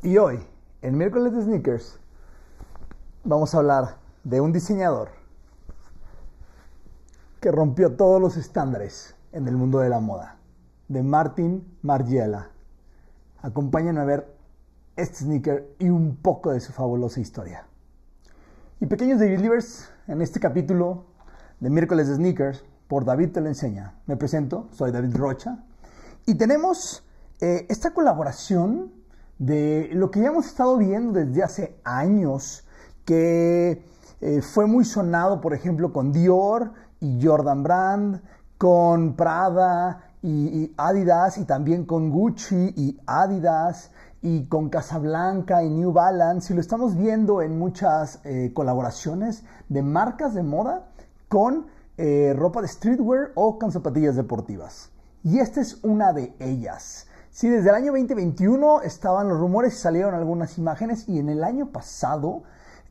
Y hoy, en miércoles de sneakers, vamos a hablar de un diseñador que rompió todos los estándares en el mundo de la moda, de Martin Margiela. Acompáñenme a ver este sneaker y un poco de su fabulosa historia. Y pequeños David Livers, en este capítulo de miércoles de sneakers, por David te lo enseña. Me presento, soy David Rocha y tenemos eh, esta colaboración de lo que ya hemos estado viendo desde hace años, que eh, fue muy sonado, por ejemplo, con Dior y Jordan Brand, con Prada y, Adidas, y también con Gucci y Adidas, y con Casablanca y New Balance, y lo estamos viendo en muchas eh, colaboraciones de marcas de moda con eh, ropa de streetwear o con zapatillas deportivas. Y esta es una de ellas. Sí, desde el año 2021 estaban los rumores salieron algunas imágenes y en el año pasado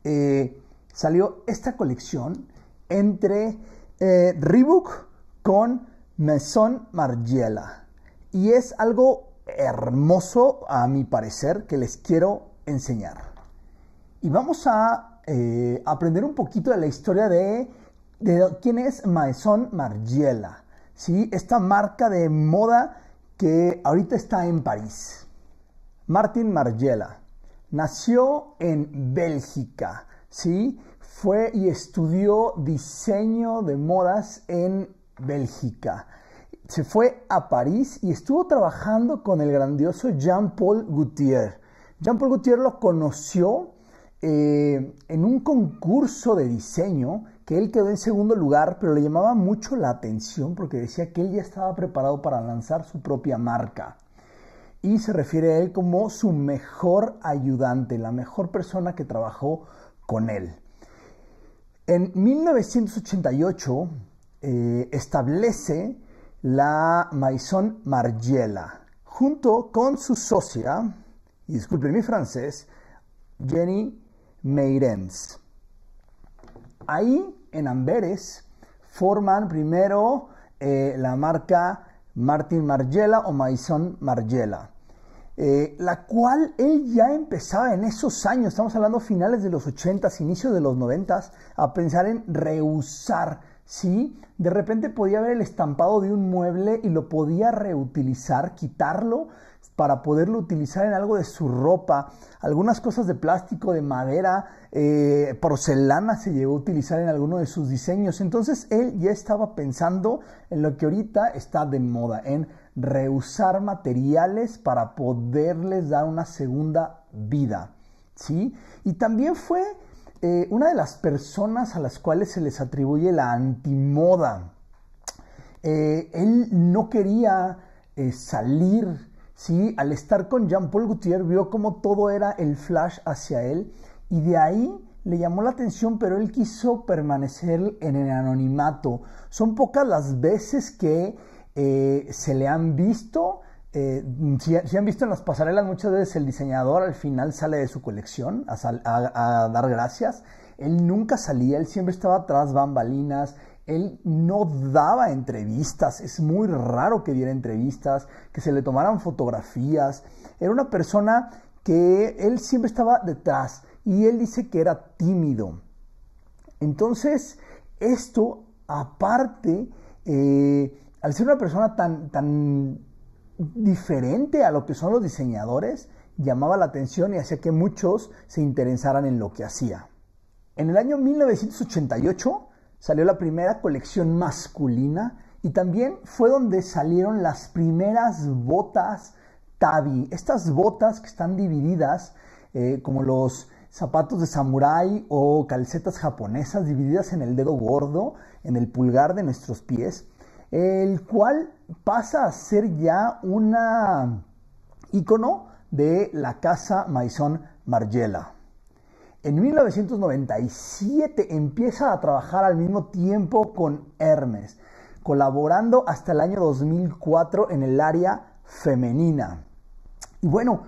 eh, salió esta colección entre eh, Reebok con Maison Margiela. Y es algo hermoso, a mi parecer, que les quiero enseñar. Y vamos a eh, aprender un poquito de la historia de, de quién es Maison Margiela. ¿sí? Esta marca de moda que ahorita está en París. Martin Margiela nació en Bélgica, ¿sí? Fue y estudió diseño de modas en Bélgica. Se fue a París y estuvo trabajando con el grandioso Jean-Paul Gaultier. Jean-Paul Gaultier lo conoció eh, en un concurso de diseño que él quedó en segundo lugar, pero le llamaba mucho la atención porque decía que él ya estaba preparado para lanzar su propia marca. Y se refiere a él como su mejor ayudante, la mejor persona que trabajó con él. En 1988 eh, establece la Maison Margiela junto con su socia, y disculpen mi francés, Jenny Meirens. Ahí en Amberes forman primero eh, la marca Martin Margiela o Maison Margiela, eh, la cual él ya empezaba en esos años, estamos hablando finales de los 80s, inicios de los 90 a pensar en reusar, ¿sí? De repente podía ver el estampado de un mueble y lo podía reutilizar, quitarlo para poderlo utilizar en algo de su ropa. Algunas cosas de plástico, de madera, eh, porcelana se llegó a utilizar en alguno de sus diseños. Entonces él ya estaba pensando en lo que ahorita está de moda, en reusar materiales para poderles dar una segunda vida. ¿sí? Y también fue eh, una de las personas a las cuales se les atribuye la antimoda. Eh, él no quería salir ¿sí? Al estar con Jean-Paul Gaultier vio como todo era el flash hacia él y de ahí le llamó la atención, pero él quiso permanecer en el anonimato. Son pocas las veces que eh, se le han visto. Eh, se si, han visto en las pasarelas, muchas veces el diseñador al final sale de su colección a, a dar gracias. Él nunca salía, él siempre estaba atrás, bambalinas, él no daba entrevistas, es muy raro que diera entrevistas, que se le tomaran fotografías. Era una persona que él siempre estaba detrás y él dice que era tímido. Entonces, esto aparte, eh, al ser una persona tan, tan diferente a lo que son los diseñadores, llamaba la atención y hacía que muchos se interesaran en lo que hacía. En el año 1988, salió la primera colección masculina y también fue donde salieron las primeras botas tabi. Estas botas que están divididas, eh, como los zapatos de samurái o calcetas japonesas, divididas en el dedo gordo, en el pulgar de nuestros pies, el cual pasa a ser ya una ícono de la casa Maison Margiela. En 1997 empieza a trabajar al mismo tiempo con Hermes, colaborando hasta el año 2004 en el área femenina. Y bueno,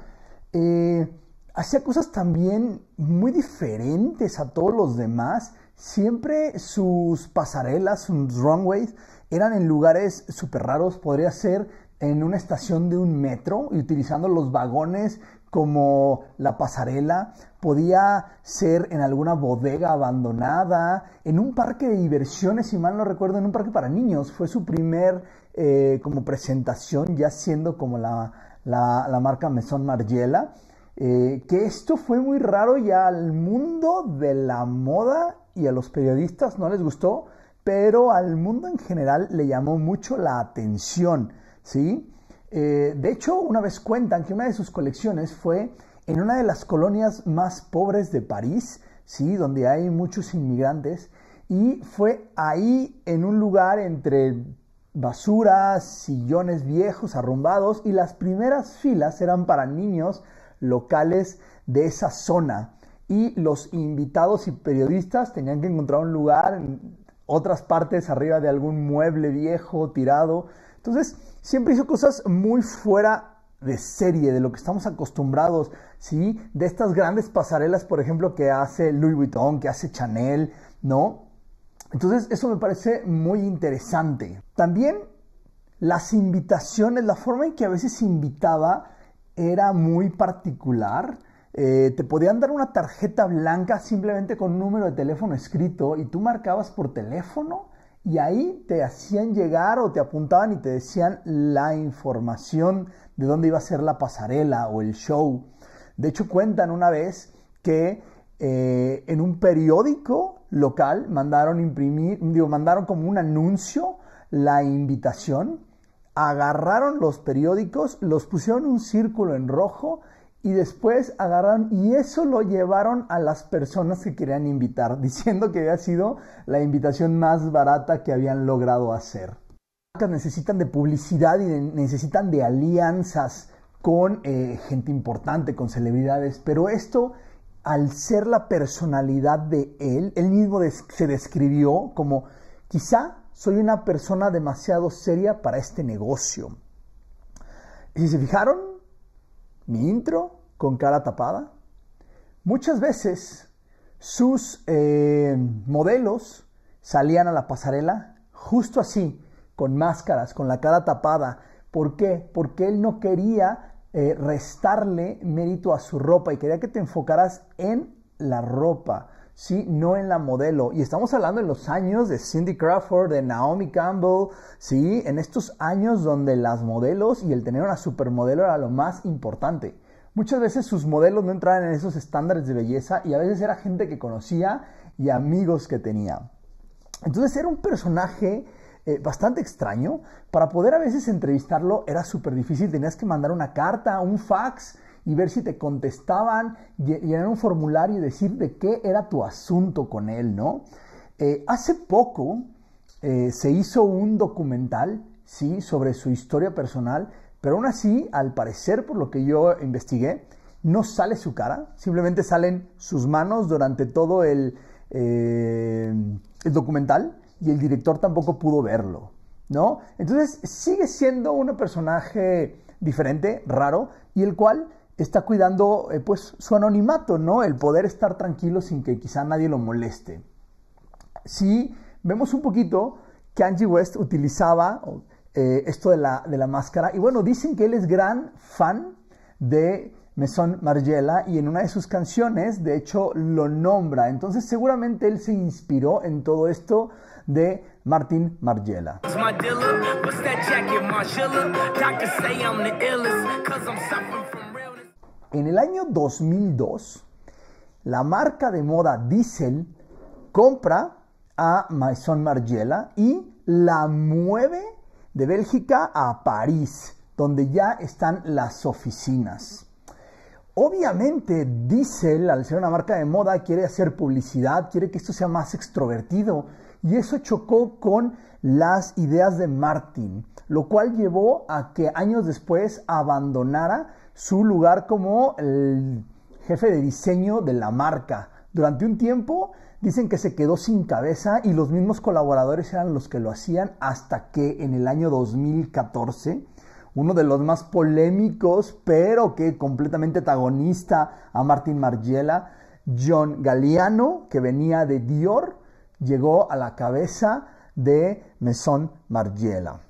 eh, hacía cosas también muy diferentes a todos los demás. Siempre sus pasarelas, sus runways, eran en lugares súper raros. Podría ser en una estación de un metro y utilizando los vagones como la pasarela, podía ser en alguna bodega abandonada, en un parque de diversiones, si mal no recuerdo, en un parque para niños. Fue su primer eh, como presentación, ya siendo como la, marca Maison Margiela. Eh, que esto fue muy raro y al mundo de la moda y a los periodistas no les gustó, pero al mundo en general le llamó mucho la atención, ¿sí? Eh, de hecho, una vez cuentan que una de sus colecciones fue en una de las colonias más pobres de París, ¿sí? donde hay muchos inmigrantes, y fue ahí en un lugar entre basuras, sillones viejos, arrumbados, y las primeras filas eran para niños locales de esa zona. Y los invitados y periodistas tenían que encontrar un lugar en otras partes arriba de algún mueble viejo tirado. Entonces, Siempre hizo cosas muy fuera de serie, de lo que estamos acostumbrados, ¿sí? De estas grandes pasarelas, por ejemplo, que hace Louis Vuitton, que hace Chanel, ¿no? Entonces, eso me parece muy interesante. También las invitaciones, la forma en que a veces invitaba era muy particular. Eh, te podían dar una tarjeta blanca simplemente con un número de teléfono escrito y tú marcabas por teléfono y ahí te hacían llegar o te apuntaban y te decían la información de dónde iba a ser la pasarela o el show. De hecho, cuentan una vez que eh, en un periódico local mandaron imprimir, digo, mandaron como un anuncio la invitación, agarraron los periódicos, los pusieron un círculo en rojo y después agarraron y eso lo llevaron a las personas que querían invitar, diciendo que había sido la invitación más barata que habían logrado hacer. necesitan de publicidad y necesitan de alianzas con eh, gente importante, con celebridades, pero esto, al ser la personalidad de él, él mismo se describió como quizá soy una persona demasiado seria para este negocio. Y si se fijaron, mi intro con cara tapada. Muchas veces sus eh, modelos salían a la pasarela justo así, con máscaras, con la cara tapada. ¿Por qué? Porque él no quería eh, restarle mérito a su ropa y quería que te enfocaras en la ropa. ¿sí? No en la modelo. Y estamos hablando en los años de Cindy Crawford, de Naomi Campbell, ¿sí? En estos años donde las modelos y el tener una supermodelo era lo más importante. Muchas veces sus modelos no entraban en esos estándares de belleza y a veces era gente que conocía y amigos que tenía. Entonces era un personaje eh, bastante extraño. Para poder a veces entrevistarlo era súper difícil. Tenías que mandar una carta, un fax y ver si te contestaban, llenar un formulario y decir de qué era tu asunto con él, ¿no? Eh, hace poco eh, se hizo un documental, sí, sobre su historia personal, pero aún así, al parecer, por lo que yo investigué, no sale su cara, simplemente salen sus manos durante todo el, eh, el documental y el director tampoco pudo verlo, ¿no? Entonces sigue siendo un personaje diferente, raro, y el cual está cuidando eh, pues su anonimato, ¿no? El poder estar tranquilo sin que quizá nadie lo moleste. Si vemos un poquito que Angie West utilizaba eh, esto de la, máscara, y bueno, dicen que él es gran fan de Meson Margiela y en una de sus canciones, de hecho, lo nombra. Entonces, seguramente él se inspiró en todo esto de Martin Margiela en el año 2002, la marca de moda Diesel compra a Maison Margiela y la mueve de Bélgica a París, donde ya están las oficinas. Obviamente, Diesel, al ser una marca de moda, quiere hacer publicidad, quiere que esto sea más extrovertido, y eso chocó con las ideas de Martin, lo cual llevó a que años después abandonara su lugar como el jefe de diseño de la marca. Durante un tiempo dicen que se quedó sin cabeza y los mismos colaboradores eran los que lo hacían hasta que en el año 2014 uno de los más polémicos, pero que completamente antagonista a Martín Margiela, John Galliano, que venía de Dior, llegó a la cabeza de Maison Margiela.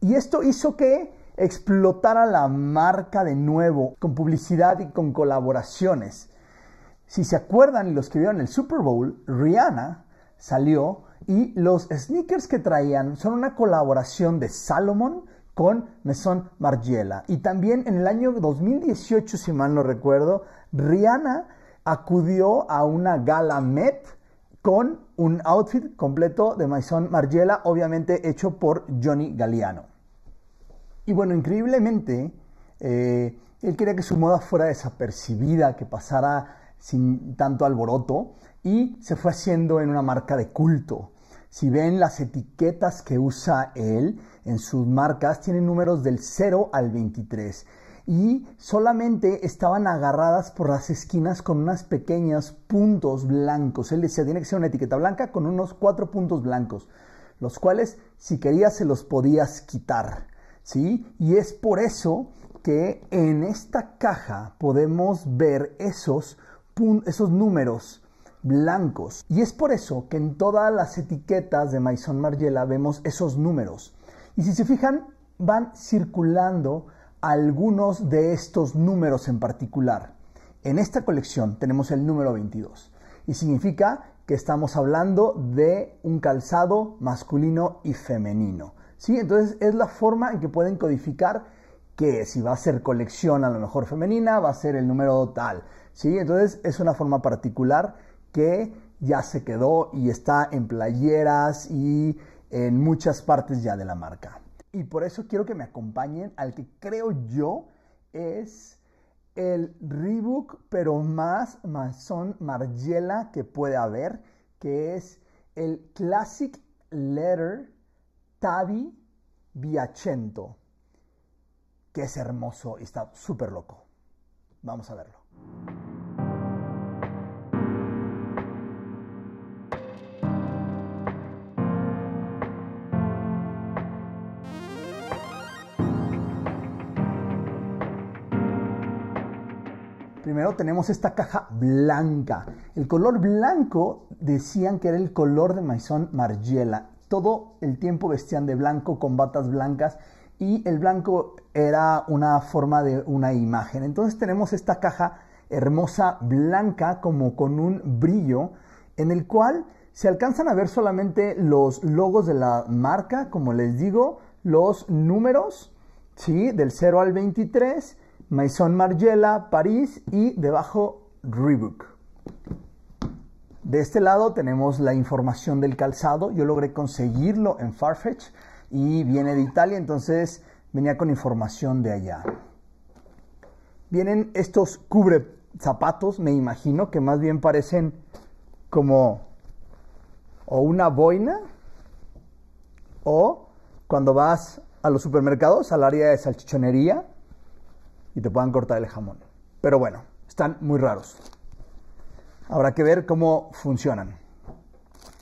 Y esto hizo que explotar a la marca de nuevo con publicidad y con colaboraciones. Si se acuerdan los que vieron el Super Bowl, Rihanna salió y los sneakers que traían son una colaboración de Salomon con Maison Margiela. Y también en el año 2018, si mal no recuerdo, Rihanna acudió a una gala Met con un outfit completo de Maison Margiela, obviamente hecho por Johnny Galliano. Y bueno, increíblemente, eh, él quería que su moda fuera desapercibida, que pasara sin tanto alboroto, y se fue haciendo en una marca de culto. Si ven las etiquetas que usa él en sus marcas, tienen números del 0 al 23 y solamente estaban agarradas por las esquinas con unas pequeñas puntos blancos. Él decía, tiene que ser una etiqueta blanca con unos cuatro puntos blancos, los cuales si querías se los podías quitar. ¿sí? Y es por eso que en esta caja podemos ver esos, esos números blancos. Y es por eso que en todas las etiquetas de Maison Margiela vemos esos números. Y si se fijan, van circulando algunos de estos números en particular. En esta colección tenemos el número 22 y significa que estamos hablando de un calzado masculino y femenino. ¿sí? Entonces es la forma en que pueden codificar que si va a ser colección a lo mejor femenina, va a ser el número tal, ¿sí? Entonces es una forma particular que ya se quedó y está en playeras y en muchas partes ya de la marca. Y por eso quiero que me acompañen al que creo yo es el Reebok, pero más Mason Margiela que puede haber, que es el Classic Letter Tavi Viachento, que es hermoso y está súper loco. Vamos a verlo. Primero tenemos esta caja blanca. El color blanco decían que era el color de Maison Margiela todo el tiempo vestían de blanco con batas blancas y el blanco era una forma de una imagen. Entonces tenemos esta caja hermosa blanca como con un brillo en el cual se alcanzan a ver solamente los logos de la marca, como les digo, los números, ¿sí? Del 0 al 23, Maison Margiela, París y debajo Reebok. De este lado tenemos la información del calzado. Yo logré conseguirlo en Farfetch y viene de Italia, entonces venía con información de allá. Vienen estos cubre zapatos, me imagino, que más bien parecen como o una boina o cuando vas a los supermercados, al área de salchichonería y te puedan cortar el jamón. Pero bueno, están muy raros. Habrá que ver cómo funcionan.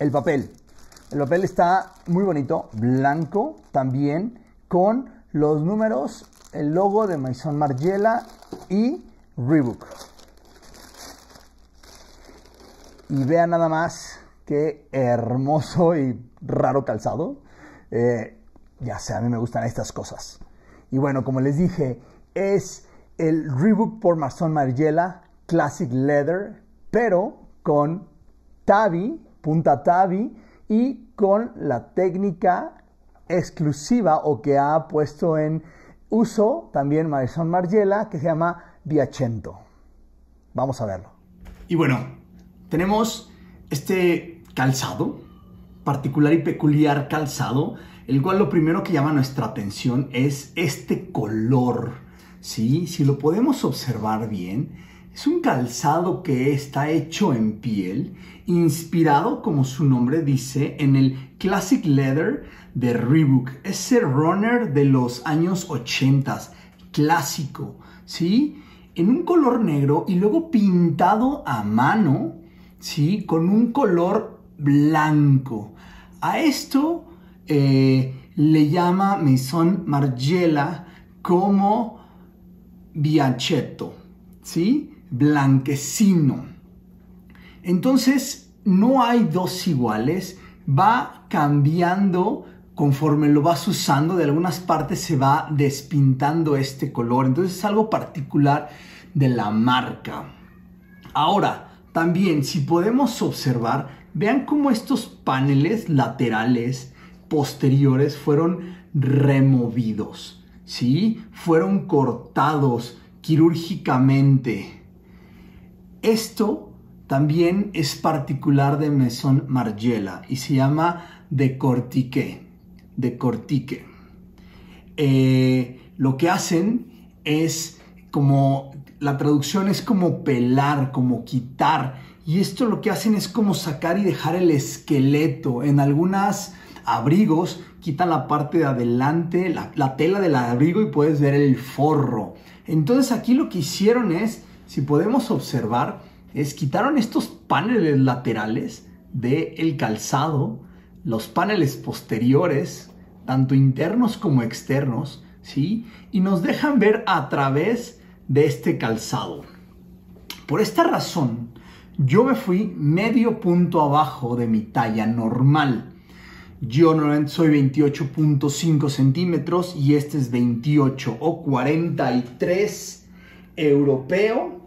El papel. El papel está muy bonito, blanco también, con los números, el logo de Maison Margiela y Reebok. Y vean nada más qué hermoso y raro calzado. Eh, ya sé, a mí me gustan estas cosas. Y bueno, como les dije, es el Reebok por Maison Margiela Classic Leather pero con Tabi, punta Tabi, y con la técnica exclusiva o que ha puesto en uso también Marisol Margiela, que se llama Viacento. Vamos a verlo. Y bueno, tenemos este calzado, particular y peculiar calzado, el cual lo primero que llama nuestra atención es este color. ¿sí? Si lo podemos observar bien, es un calzado que está hecho en piel, inspirado, como su nombre dice, en el Classic Leather de Reebok, ese runner de los años 80, clásico, ¿sí? En un color negro y luego pintado a mano, ¿sí? Con un color blanco. A esto eh, le llama Maison Margiela como Bianchetto, ¿sí? blanquecino. Entonces, no hay dos iguales, va cambiando conforme lo vas usando, de algunas partes se va despintando este color, entonces es algo particular de la marca. Ahora, también si podemos observar, vean cómo estos paneles laterales posteriores fueron removidos, ¿sí? Fueron cortados quirúrgicamente. Esto también es particular de mesón Margiela y se llama de cortique. De cortique. Eh, lo que hacen es como, la traducción es como pelar, como quitar. Y esto lo que hacen es como sacar y dejar el esqueleto. En algunas abrigos quitan la parte de adelante, la tela del abrigo y puedes ver el forro. Entonces aquí lo que hicieron es si podemos observar, es quitaron estos paneles laterales del el calzado, los paneles posteriores, tanto internos como externos, ¿sí? Y nos dejan ver a través de este calzado. Por esta razón, yo me fui medio punto abajo de mi talla normal. Yo normalmente soy 28.5 centímetros y este es 28 o 43 europeo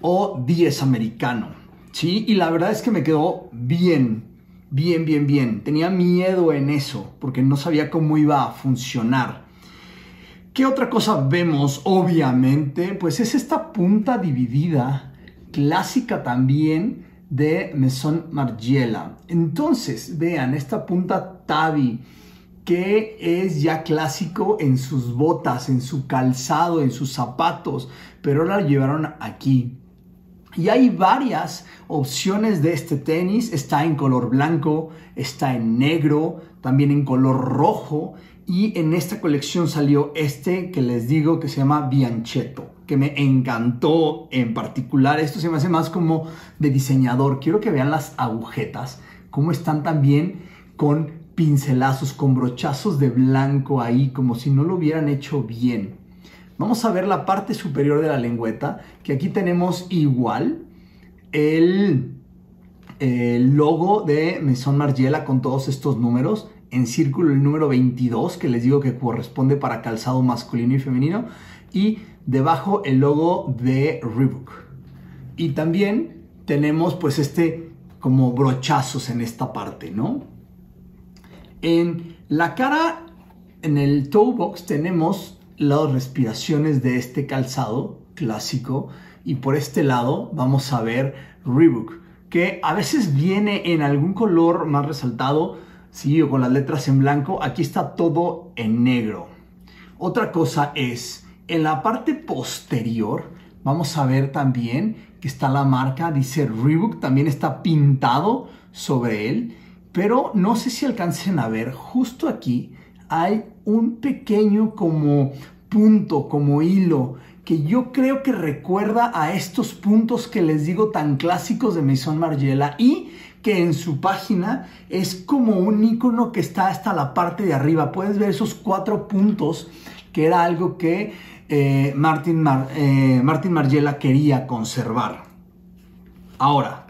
o 10 americano, ¿sí? Y la verdad es que me quedó bien, bien, bien, bien. Tenía miedo en eso porque no sabía cómo iba a funcionar. ¿Qué otra cosa vemos? Obviamente, pues es esta punta dividida, clásica también, de Maison Margiela. Entonces, vean, esta punta tabi, que es ya clásico en sus botas, en su calzado, en sus zapatos, pero la llevaron aquí. Y hay varias opciones de este tenis. Está en color blanco, está en negro, también en color rojo. Y en esta colección salió este que les digo que se llama Bianchetto, que me encantó en particular. Esto se me hace más como de diseñador. Quiero que vean las agujetas, cómo están también con pincelazos, con brochazos de blanco ahí, como si no lo hubieran hecho bien. Vamos a ver la parte superior de la lengüeta, que aquí tenemos igual el, logo de Maison Margiela con todos estos números. En círculo el número 22, que les digo que corresponde para calzado masculino y femenino. Y debajo el logo de Reebok. Y también tenemos pues este como brochazos en esta parte, ¿no? En la cara, en el toe box tenemos las respiraciones de este calzado clásico y por este lado vamos a ver Reebok, que a veces viene en algún color más resaltado, con las letras en blanco, aquí está todo en negro. Otra cosa es, en la parte posterior vamos a ver también que está la marca, dice Reebok, también está pintado sobre él, pero no sé si alcancen a ver justo aquí, hay un pequeño como punto, como hilo, que yo creo que recuerda a estos puntos que les digo tan clásicos de Maison Margiela y que en su página es como un icono que está hasta la parte de arriba. Puedes ver esos cuatro puntos que era algo que eh, Martin, eh, Martin Margiela quería conservar. Ahora,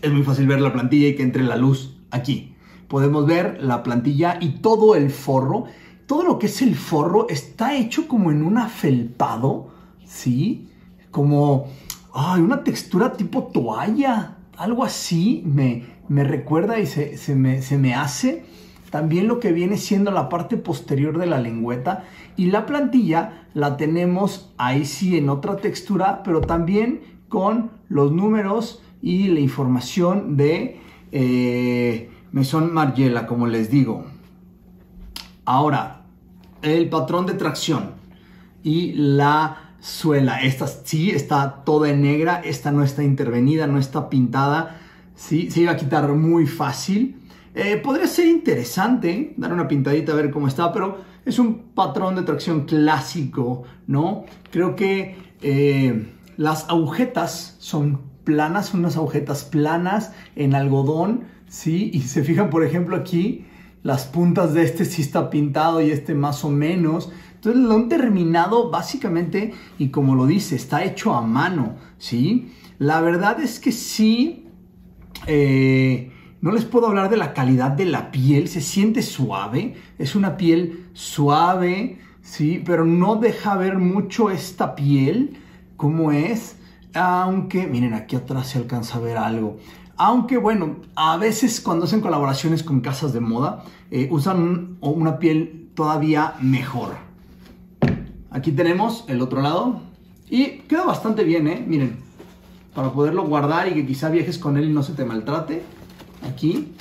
es muy fácil ver la plantilla y que entre la luz aquí podemos ver la plantilla y todo el forro. Todo lo que es el forro está hecho como en un afelpado, ¿sí? Como ay, una textura tipo toalla, algo así me, me recuerda y se, me, hace. También lo que viene siendo la parte posterior de la lengüeta y la plantilla la tenemos ahí sí en otra textura, pero también con los números y la información de eh, me son Margiela, como les digo. Ahora, el patrón de tracción y la suela. Esta sí está toda en negra, esta no está intervenida, no está pintada. Sí, se iba a quitar muy fácil. Eh, podría ser interesante dar una pintadita a ver cómo está, pero es un patrón de tracción clásico, ¿no? Creo que eh, las agujetas son planas, unas agujetas planas en algodón ¿sí? Y se fijan, por ejemplo, aquí las puntas de este sí está pintado y este más o menos. Entonces lo han terminado básicamente y como lo dice, está hecho a mano, ¿sí? La verdad es que sí, eh, no les puedo hablar de la calidad de la piel, se siente suave, es una piel suave, ¿sí? Pero no deja ver mucho esta piel, como es, aunque miren aquí atrás se alcanza a ver algo. Aunque bueno, a veces cuando hacen colaboraciones con casas de moda, eh, usan una piel todavía mejor. Aquí tenemos el otro lado. Y queda bastante bien, ¿eh? Miren, para poderlo guardar y que quizá viajes con él y no se te maltrate. Aquí.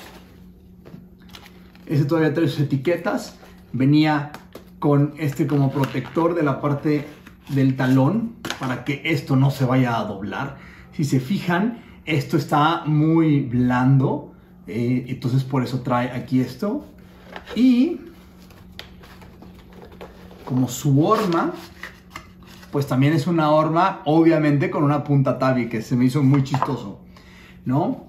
ese todavía trae sus etiquetas. Venía con este como protector de la parte del talón para que esto no se vaya a doblar. Si se fijan, esto está muy blando, eh, entonces por eso trae aquí esto. Y como su horma, pues también es una horma, obviamente con una punta tabi, que se me hizo muy chistoso, ¿no?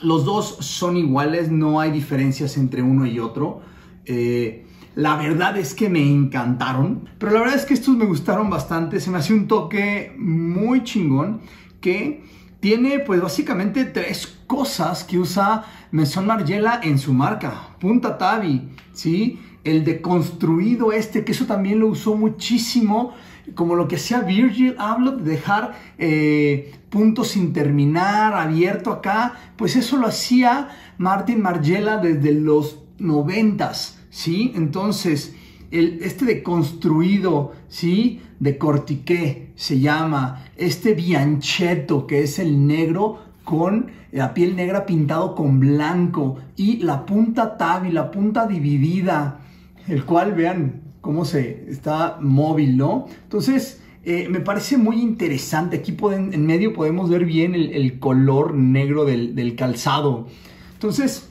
Los dos son iguales, no hay diferencias entre uno y otro. Eh, la verdad es que me encantaron, pero la verdad es que estos me gustaron bastante, se me hace un toque muy chingón que tiene pues básicamente tres cosas que usa Maison Margiela en su marca. Punta Tabi, ¿sí? El deconstruido este, que eso también lo usó muchísimo, como lo que hacía Virgil, hablo de dejar eh, puntos sin terminar, abierto acá, pues eso lo hacía Martin Margiela desde los noventas, ¿sí? Entonces, el, este deconstruido, ¿sí? De cortiqué se llama este bianchetto que es el negro con eh, la piel negra pintado con blanco y la punta y la punta dividida, el cual vean cómo se está móvil, ¿no? Entonces, eh, me parece muy interesante. Aquí en medio podemos ver bien el, color negro del, del calzado. Entonces,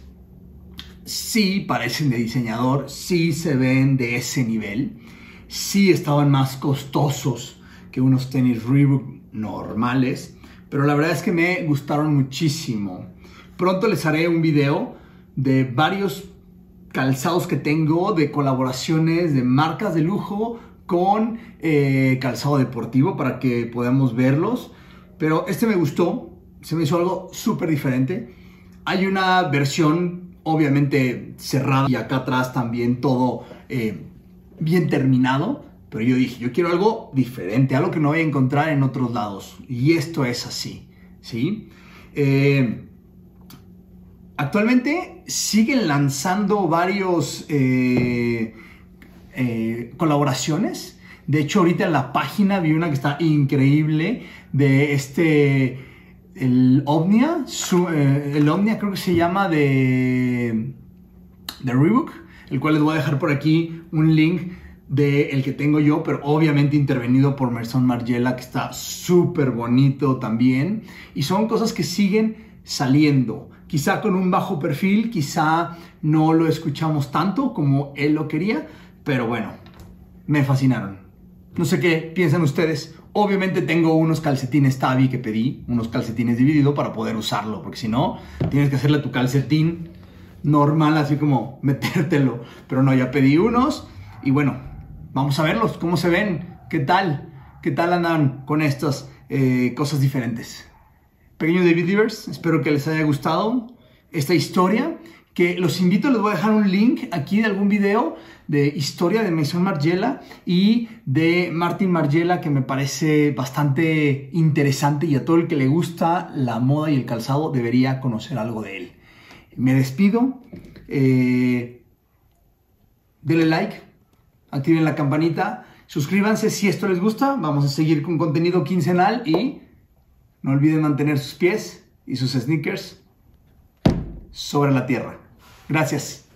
sí parecen de diseñador, sí se ven de ese nivel sí estaban más costosos que unos tenis Reebok normales, pero la verdad es que me gustaron muchísimo. Pronto les haré un video de varios calzados que tengo, de colaboraciones de marcas de lujo con eh, calzado deportivo para que podamos verlos. Pero este me gustó, se me hizo algo súper diferente. Hay una versión obviamente cerrada y acá atrás también todo eh, bien terminado, pero yo dije, yo quiero algo diferente, algo que no voy a encontrar en otros lados. Y esto es así, ¿sí? Eh, actualmente siguen lanzando varios eh, eh, colaboraciones. De hecho, ahorita en la página vi una que está increíble de este, el Omnia, el Omnia creo que se llama de, de Reebok, el cual les voy a dejar por aquí un link de el que tengo yo, pero obviamente intervenido por Merson Margiela, que está súper bonito también. Y son cosas que siguen saliendo, quizá con un bajo perfil, quizá no lo escuchamos tanto como él lo quería, pero bueno, me fascinaron. No sé qué piensan ustedes. Obviamente tengo unos calcetines Tabi que pedí, unos calcetines dividido para poder usarlo, porque si no, tienes que hacerle tu calcetín normal, así como metértelo. Pero no, ya pedí unos y bueno, vamos a verlos, cómo se ven, qué tal, qué tal andan con estas eh, cosas diferentes. Pequeños David Divers espero que les haya gustado esta historia que los invito, les voy a dejar un link aquí de algún video de historia de Maison Margiela y de Martin Margiela que me parece bastante interesante y a todo el que le gusta la moda y el calzado debería conocer algo de él me despido. Eh, denle like, activen la campanita, suscríbanse si esto les gusta. Vamos a seguir con contenido quincenal y no olviden mantener sus pies y sus sneakers sobre la tierra. Gracias.